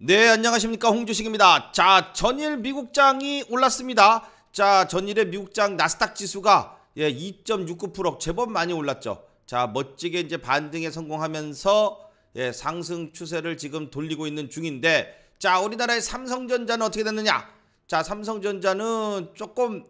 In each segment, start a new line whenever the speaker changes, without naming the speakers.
네 안녕하십니까 홍주식입니다 자 전일 미국장이 올랐습니다 자 전일의 미국장 나스닥 지수가 예, 2.69% 제법 많이 올랐죠 자 멋지게 이제 반등에 성공하면서 예, 상승 추세를 지금 돌리고 있는 중인데 자 우리나라의 삼성전자는 어떻게 됐느냐 자 삼성전자는 조금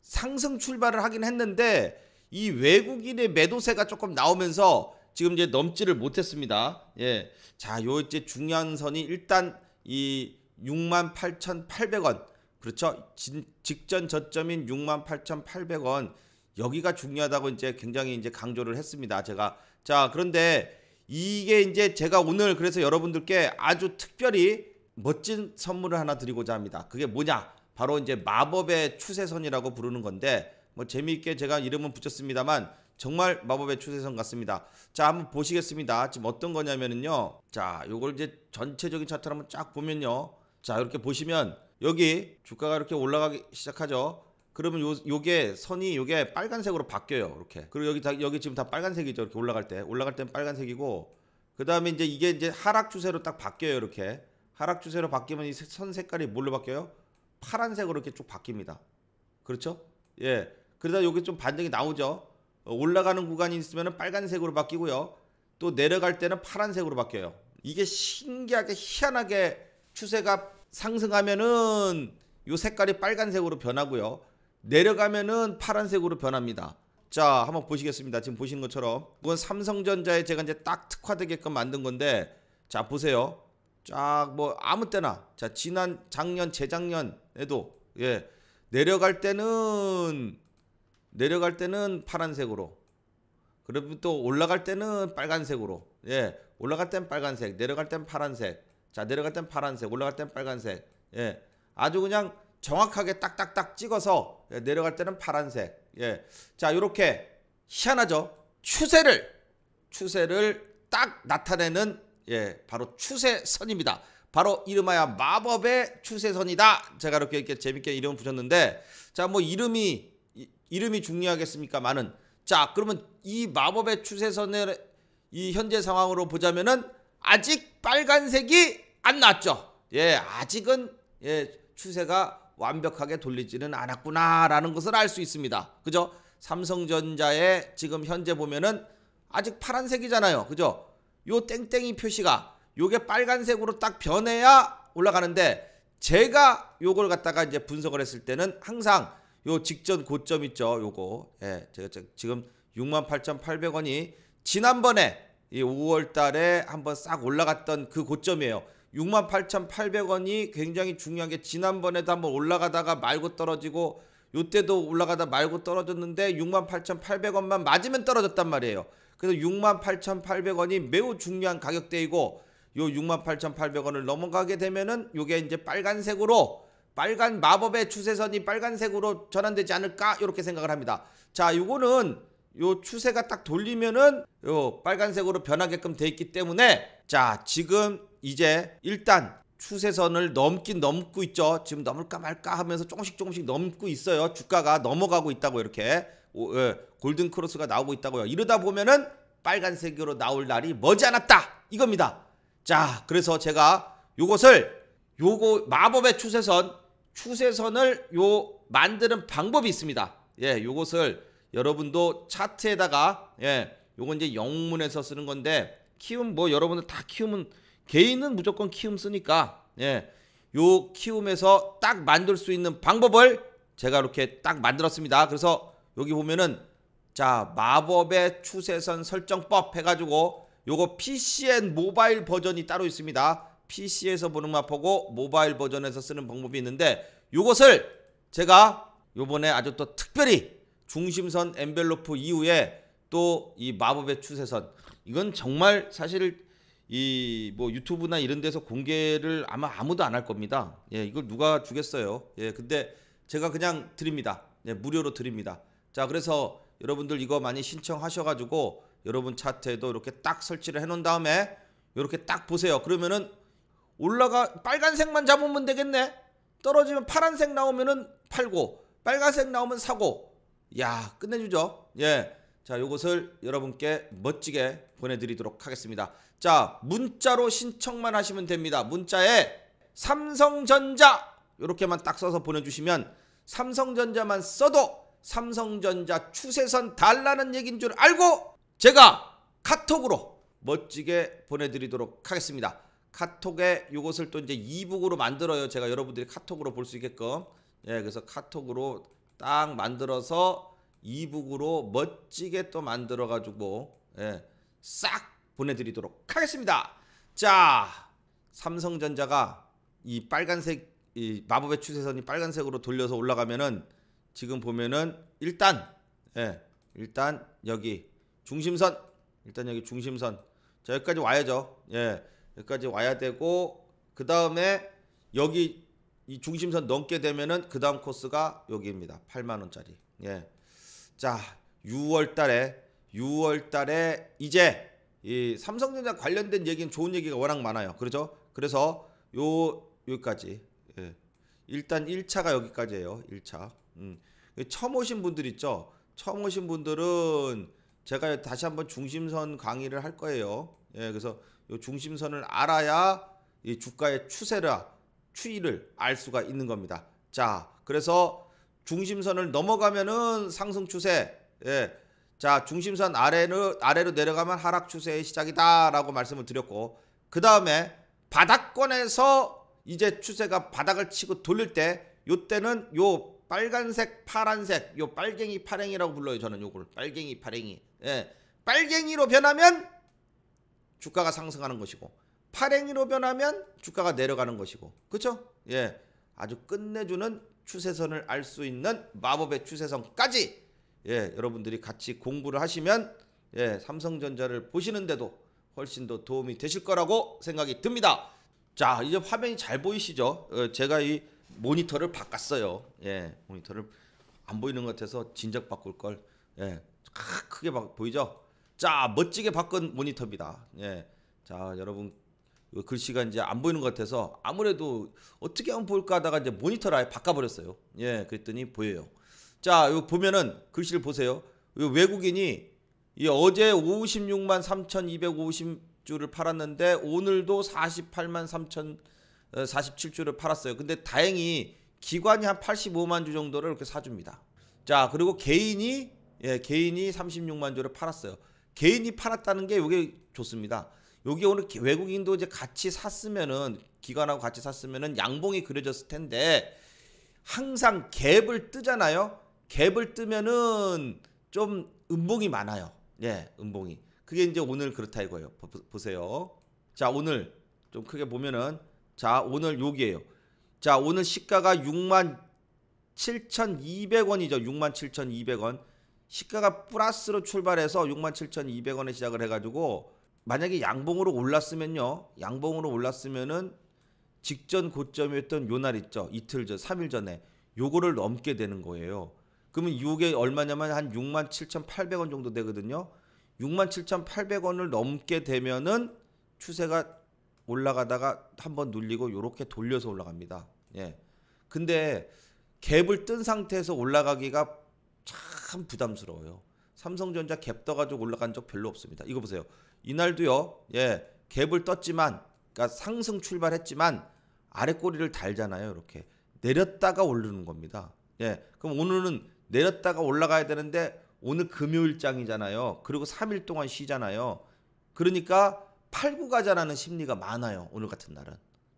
상승 출발을 하긴 했는데 이 외국인의 매도세가 조금 나오면서 지금 이제 넘지를 못했습니다. 예. 자, 요 이제 중요한 선이 일단 이 68,800원. 그렇죠? 진, 직전 저점인 68,800원. 여기가 중요하다고 이제 굉장히 이제 강조를 했습니다. 제가. 자, 그런데 이게 이제 제가 오늘 그래서 여러분들께 아주 특별히 멋진 선물을 하나 드리고자 합니다. 그게 뭐냐? 바로 이제 마법의 추세선이라고 부르는 건데 뭐 재미있게 제가 이름은 붙였습니다만 정말 마법의 추세선 같습니다. 자, 한번 보시겠습니다. 지금 어떤 거냐면요 자, 요걸 이제 전체적인 차트를 한번 쫙 보면요. 자, 이렇게 보시면 여기 주가가 이렇게 올라가기 시작하죠. 그러면 요 요게 선이 요게 빨간색으로 바뀌어요. 이렇게. 그리고 여기 다 여기 지금 다 빨간색이죠. 이렇게 올라갈 때. 올라갈 때는 빨간색이고 그다음에 이제 이게 이제 하락 추세로 딱 바뀌어요. 이렇게. 하락 추세로 바뀌면 이 선 색깔이 뭘로 바뀌어요? 파란색으로 이렇게 쭉 바뀝니다. 그렇죠? 예. 그러다 여기 좀 반등이 나오죠. 어, 올라가는 구간이 있으면 빨간색으로 바뀌고요. 또 내려갈 때는 파란색으로 바뀌어요. 이게 신기하게 희한하게 추세가 상승하면은 요 색깔이 빨간색으로 변하고요. 내려가면은 파란색으로 변합니다. 자, 한번 보시겠습니다. 지금 보시는 것처럼 이건 삼성전자에 제가 이제 딱 특화되게끔 만든 건데 자, 보세요. 쫙 뭐 아무 때나 자, 지난 작년 재작년에도 예. 내려갈 때는 내려갈 때는 파란색으로 그리고 또 올라갈 때는 빨간색으로 예 올라갈 땐 빨간색 내려갈 땐 파란색 자 내려갈 땐 파란색 올라갈 땐 빨간색 예 아주 그냥 정확하게 딱딱딱 찍어서 예, 내려갈 때는 파란색 예자 요렇게 희한하죠 추세를 추세를 딱 나타내는 예 바로 추세선입니다 바로 이름하여 마법의 추세선이다 제가 이렇게 이렇게 재밌게 이름 붙였는데 자뭐 이름이 이름이 중요하겠습니까? 많은. 자, 그러면 이 마법의 추세선을 이 현재 상황으로 보자면은 아직 빨간색이 안 났죠. 예, 아직은 예, 추세가 완벽하게 돌리지는 않았구나라는 것을 알 수 있습니다. 그죠? 삼성전자의 지금 현재 보면은 아직 파란색이잖아요. 그죠? 요 땡땡이 표시가 요게 빨간색으로 딱 변해야 올라가는데 제가 요걸 갖다가 이제 분석을 했을 때는 항상 요 직전 고점 있죠. 요거. 예. 제가 지금 68,800원이 지난번에 이 5월 달에 한번 싹 올라갔던 그 고점이에요. 68,800원이 굉장히 중요한 게 지난번에도 한번 올라가다가 말고 떨어지고 요때도 올라가다 말고 떨어졌는데 68,800원만 맞으면 떨어졌단 말이에요. 그래서 68,800원이 매우 중요한 가격대이고 요 68,800원을 넘어가게 되면은 요게 이제 빨간색으로 빨간 마법의 추세선이 빨간색으로 전환되지 않을까 이렇게 생각을 합니다. 자 요거는 요 추세가 딱 돌리면은 요 빨간색으로 변하게끔 돼 있기 때문에 자 지금 이제 일단 추세선을 넘긴 넘고 있죠. 지금 넘을까 말까 하면서 조금씩 조금씩 넘고 있어요. 주가가 넘어가고 있다고 이렇게 오, 예, 골든 크로스가 나오고 있다고요. 이러다 보면은 빨간색으로 나올 날이 머지않았다 이겁니다. 자 그래서 제가 요것을 요거 마법의 추세선 추세선을 요 만드는 방법이 있습니다. 예, 요것을 여러분도 차트에다가 예, 요건 이제 영문에서 쓰는 건데 키움 뭐 여러분들 다 키움은 개인은 무조건 키움 쓰니까 예, 요 키움에서 딱 만들 수 있는 방법을 제가 이렇게 딱 만들었습니다. 그래서 여기 보면은 자 마법의 추세선 설정법 해가지고 요거 PCN 모바일 버전이 따로 있습니다. PC에서 보는 맛보고 모바일 버전에서 쓰는 방법이 있는데 이것을 제가 요번에 아주 또 특별히 중심선 엔벨로프 이후에 또 이 마법의 추세선 이건 정말 사실 이 뭐 유튜브나 이런 데서 공개를 아마 아무도 안 할 겁니다. 예, 이걸 누가 주겠어요. 예, 근데 제가 그냥 드립니다. 예, 무료로 드립니다. 자, 그래서 여러분들 이거 많이 신청하셔가지고 여러분 차트에도 이렇게 딱 설치를 해놓은 다음에 이렇게 딱 보세요. 그러면은 올라가 빨간색만 잡으면 되겠네. 떨어지면 파란색 나오면은 팔고 빨간색 나오면 사고. 야, 끝내주죠. 예. 자, 요것을 여러분께 멋지게 보내드리도록 하겠습니다. 자, 문자로 신청만 하시면 됩니다. 문자에 삼성전자 이렇게만 딱 써서 보내주시면 삼성전자만 써도 삼성전자 추세선 달라는 얘긴줄 알고 제가 카톡으로 멋지게 보내드리도록 하겠습니다. 카톡에 이것을 또 이제 이북으로 만들어요. 제가 여러분들이 카톡으로 볼 수 있게끔. 예, 그래서 카톡으로 딱 만들어서 이북으로 멋지게 또 만들어 가지고 예, 싹 보내 드리도록 하겠습니다. 자, 삼성전자가 이 빨간색 이 마법의 추세선이 빨간색으로 돌려서 올라가면은 지금 보면은 일단 예, 일단 여기 중심선 일단 여기 중심선 자 여기까지 와야죠. 예. 여기까지 와야 되고 그 다음에 여기 이 중심선 넘게 되면은 그 다음 코스가 여기입니다. 8만원짜리. 예. 자, 6월 달에, 6월 달에 이제 이 삼성전자 관련된 얘기는 좋은 얘기가 워낙 많아요. 그렇죠? 그래서 요, 여기까지. 예. 일단 1차가 여기까지예요 1차. 음. 처음 오신 분들 있죠? 처음 오신 분들은 제가 다시 한번 중심선 강의를 할 거예요. 예, 그래서 요 중심선을 알아야 이 주가의 추세라 추이를 알 수가 있는 겁니다. 자, 그래서 중심선을 넘어가면은 상승 추세, 예. 자, 중심선 아래로, 아래로 내려가면 하락 추세의 시작이다라고 말씀을 드렸고, 그 다음에 바닥권에서 이제 추세가 바닥을 치고 돌릴 때, 요때는 요 빨간색, 파란색, 요 빨갱이 파랭이라고 불러요. 저는 요걸. 빨갱이 파랭이. 예. 빨갱이로 변하면 주가가 상승하는 것이고 파랭이로 변하면 주가가 내려가는 것이고 그렇죠? 예. 아주 끝내주는 추세선을 알 수 있는 마법의 추세선까지 예, 여러분들이 같이 공부를 하시면 예, 삼성전자를 보시는데도 훨씬 더 도움이 되실 거라고 생각이 듭니다. 자, 이제 화면이 잘 보이시죠? 어, 제가 이 모니터를 바꿨어요. 예, 모니터를 안 보이는 것 같아서 진작 바꿀 걸. 예, 크게 막 보이죠? 자, 멋지게 바꾼 모니터입니다. 예. 자, 여러분 글씨가 이제 안 보이는 것 같아서 아무래도 어떻게 하면 볼까 하다가 이제 모니터를 아예 바꿔버렸어요. 예, 그랬더니 보여요. 자, 요 보면은 글씨를 보세요. 요 외국인이 이 어제 56만 3,250주를 팔았는데 오늘도 48만 3천 47주를 팔았어요. 근데 다행히 기관이 한 85만 주 정도를 이렇게 사줍니다. 자, 그리고 개인이 예, 개인이 36만 주를 팔았어요. 개인이 팔았다는 게 이게 좋습니다. 여기 오늘 외국인도 이제 같이 샀으면은 기관하고 같이 샀으면은 양봉이 그려졌을 텐데 항상 갭을 뜨잖아요. 갭을 뜨면은 좀 음봉이 많아요. 예, 음봉이. 그게 이제 오늘 그렇다 이거예요. 보, 세요자 오늘 좀 크게 보면은 자 오늘 여기에요. 자 오늘 시가가 6 7,200원이죠. 6 7,200원. 시가가 플러스로 출발해서 67,200원에 시작을 해가지고 만약에 양봉으로 올랐으면요. 양봉으로 올랐으면은 직전 고점이었던 요 날 있죠. 이틀 전, 3일 전에 요거를 넘게 되는 거예요. 그러면 요게 얼마냐면 한 67,800원 정도 되거든요. 67,800원을 넘게 되면은 추세가 올라가다가 한번 눌리고 요렇게 돌려서 올라갑니다. 예. 근데 갭을 뜬 상태에서 올라가기가 참 부담스러워요. 삼성전자 갭 떠가지고 올라간 적 별로 없습니다. 이거 보세요. 이날도요, 예, 갭을 떴지만, 그러니까 상승 출발했지만, 아래 꼬리를 달잖아요. 이렇게. 내렸다가 오르는 겁니다. 예, 그럼 오늘은 내렸다가 올라가야 되는데, 오늘 금요일장이잖아요. 그리고 3일 동안 쉬잖아요. 그러니까 팔고 가자라는 심리가 많아요. 오늘 같은 날은.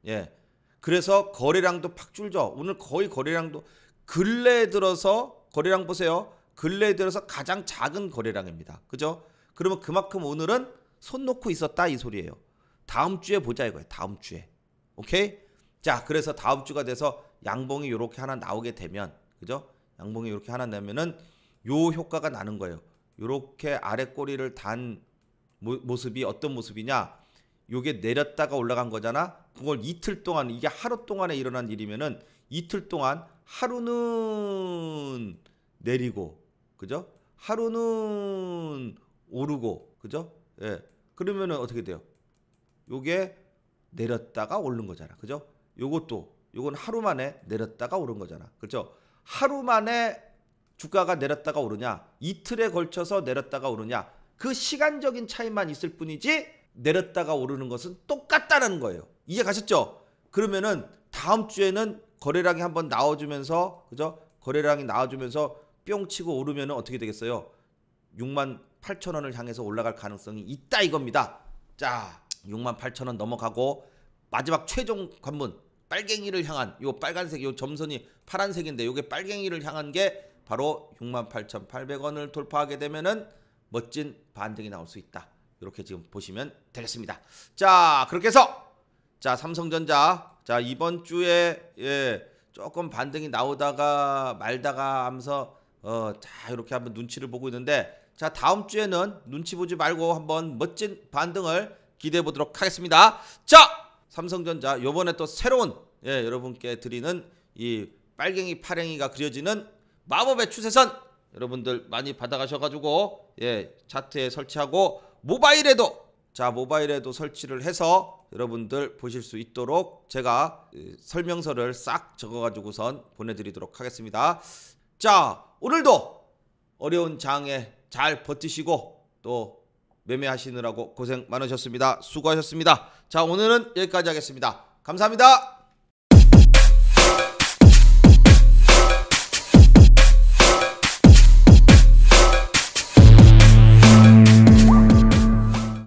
예. 그래서 거래량도 팍 줄죠. 오늘 거의 거래량도 근래에 들어서 거래량 보세요. 근래 들어서 가장 작은 거래량입니다. 그죠? 그러면 그만큼 오늘은 손 놓고 있었다 이 소리예요. 다음 주에 보자 이거예요. 다음 주에. 오케이? 자, 그래서 다음 주가 돼서 양봉이 이렇게 하나 나오게 되면 그죠? 양봉이 이렇게 하나 나면은 요 효과가 나는 거예요. 요렇게 아래 꼬리를 단 모, 모습이 어떤 모습이냐? 요게 내렸다가 올라간 거잖아. 그걸 이틀 동안 이게 하루 동안에 일어난 일이면은 이틀 동안 하루는 내리고 그죠? 하루는 오르고 그죠? 예. 그러면은 어떻게 돼요? 요게 내렸다가 오른 거잖아. 그죠? 요것도 요건 하루 만에 내렸다가 오른 거잖아. 그죠 하루 만에 주가가 내렸다가 오르냐, 이틀에 걸쳐서 내렸다가 오르냐, 그 시간적인 차이만 있을 뿐이지 내렸다가 오르는 것은 똑같다는 거예요. 이해 가셨죠? 그러면은 다음 주에는 거래량이 한번 나와주면서 그죠? 거래량이 나와주면서 뿅 치고 오르면 어떻게 되겠어요? 6만 8천 원을 향해서 올라갈 가능성이 있다 이겁니다. 자, 6만 8천 원 넘어가고 마지막 최종 관문 빨갱이를 향한 요 빨간색 요 점선이 파란색인데 요게 빨갱이를 향한 게 바로 68,800원을 돌파하게 되면은 멋진 반등이 나올 수 있다. 이렇게 지금 보시면 되겠습니다. 자, 그렇게 해서 자, 삼성전자 자, 이번 주에 예, 조금 반등이 나오다가 말다가 하면서 어, 자 이렇게 한번 눈치를 보고 있는데 자 다음 주에는 눈치 보지 말고 한번 멋진 반등을 기대해 보도록 하겠습니다. 자 삼성전자 요번에 또 새로운 예, 여러분께 드리는 이 빨갱이 파랭이가 그려지는 마법의 추세선 여러분들 많이 받아가셔가지고 예 차트에 설치하고 모바일에도 자 모바일에도 설치를 해서 여러분들 보실 수 있도록 제가 그 설명서를 싹 적어가지고선 보내드리도록 하겠습니다. 자 오늘도 어려운 장에잘 버티시고 또 매매하시느라고 고생 많으셨습니다. 수고하셨습니다. 자, 오늘은 여기까지 하겠습니다. 감사합니다.